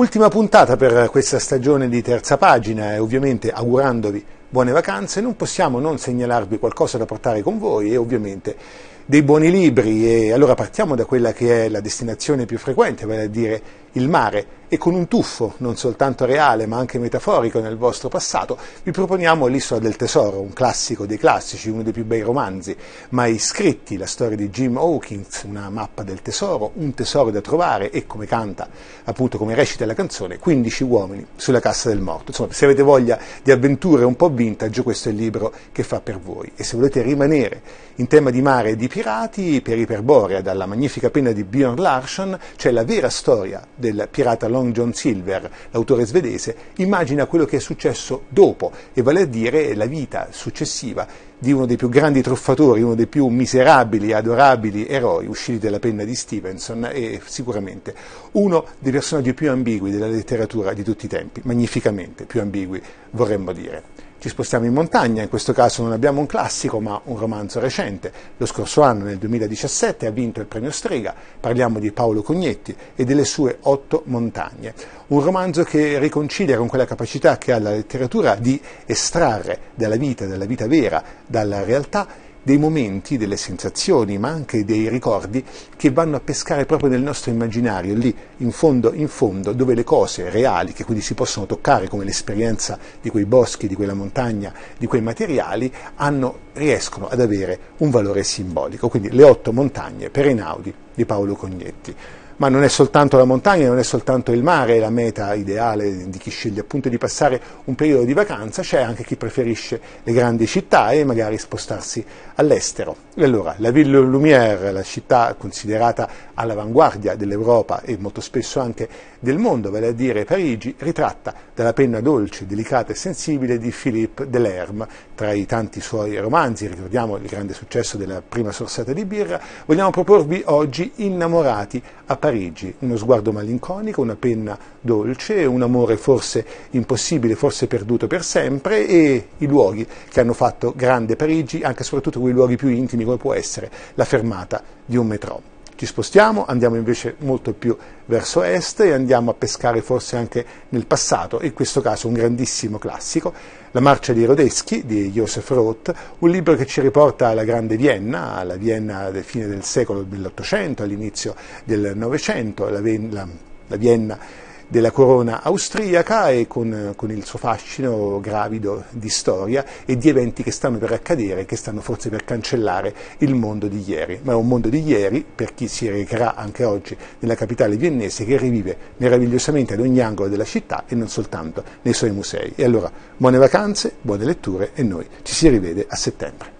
Ultima puntata per questa stagione di terza pagina e ovviamente augurandovi buone vacanze non possiamo non segnalarvi qualcosa da portare con voi e ovviamente dei buoni libri e allora partiamo da quella che è la destinazione più frequente, vale a dire il mare e con un tuffo non soltanto reale ma anche metaforico nel vostro passato vi proponiamo L'isola del tesoro, un classico dei classici, uno dei più bei romanzi mai scritti, la storia di Jim Hawkins, una mappa del tesoro, un tesoro da trovare e come canta, appunto come recita la canzone, 15 uomini sulla cassa del morto. Insomma, se avete voglia di avventure un po' vintage questo è il libro che fa per voi e se volete rimanere in tema di mare e di pietra, pirati per Iperborea dalla magnifica penna di Björn Larsson c'è la vera storia del pirata Long John Silver. L'autore svedese immagina quello che è successo dopo, e vale a dire la vita successiva di uno dei più grandi truffatori, uno dei più miserabili e adorabili eroi usciti dalla penna di Stevenson e sicuramente uno dei personaggi più ambigui della letteratura di tutti i tempi, magnificamente più ambigui vorremmo dire ci spostiamo in montagna, in questo caso non abbiamo un classico ma un romanzo recente. Lo scorso anno, nel 2017, ha vinto il premio Strega, parliamo di Paolo Cognetti e delle sue otto montagne. Un romanzo che riconcilia con quella capacità che ha la letteratura di estrarre dalla vita, dalla vita vera, dalla realtà, dei momenti, delle sensazioni, ma anche dei ricordi che vanno a pescare proprio nel nostro immaginario, lì in fondo, in fondo, dove le cose reali, che quindi si possono toccare, come l'esperienza di quei boschi, di quella montagna, di quei materiali, hanno, riescono ad avere un valore simbolico. Quindi le otto montagne per Einaudi di Paolo Cognetti ma non è soltanto la montagna, non è soltanto il mare la meta ideale di chi sceglie appunto di passare un periodo di vacanza, c'è anche chi preferisce le grandi città e magari spostarsi all'estero. E allora la Ville Lumière, la città considerata all'avanguardia dell'Europa e molto spesso anche del mondo, vale a dire Parigi, ritratta dalla penna dolce, delicata e sensibile di Philippe Delerme. Tra i tanti suoi romanzi, ricordiamo il grande successo della prima sorsata di birra, vogliamo proporvi oggi Innamorati a Parigi Parigi, uno sguardo malinconico, una penna dolce, un amore forse impossibile, forse perduto per sempre e i luoghi che hanno fatto grande Parigi, anche e soprattutto quei luoghi più intimi come può essere la fermata di un metrò. Ci spostiamo, andiamo invece molto più verso est e andiamo a pescare forse anche nel passato, in questo caso un grandissimo classico, La marcia di Rodeschi di Joseph Roth, un libro che ci riporta alla grande Vienna, alla Vienna del fine del secolo dell'Ottocento, all'inizio del Novecento, la, la, la Vienna della corona austriaca e con, con, il suo fascino gravido di storia e di eventi che stanno per accadere, che stanno forse per cancellare il mondo di ieri. Ma è un mondo di ieri, per chi si recherà anche oggi nella capitale viennese, che rivive meravigliosamente ad ogni angolo della città e non soltanto nei suoi musei. E allora, buone vacanze, buone letture e noi ci si rivede a settembre.